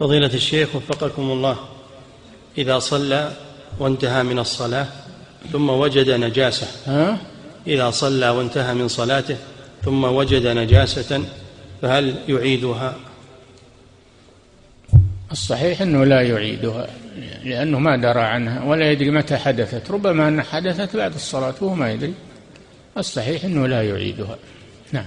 فضيلة الشيخ وفقكم الله إذا صلى وانتهى من الصلاة ثم وجد نجاسة ها؟ إذا صلى وانتهى من صلاته ثم وجد نجاسة فهل يعيدها الصحيح أنه لا يعيدها لأنه ما درى عنها ولا يدري متى حدثت ربما أنها حدثت بعد الصلاة وهو ما يدري الصحيح أنه لا يعيدها نعم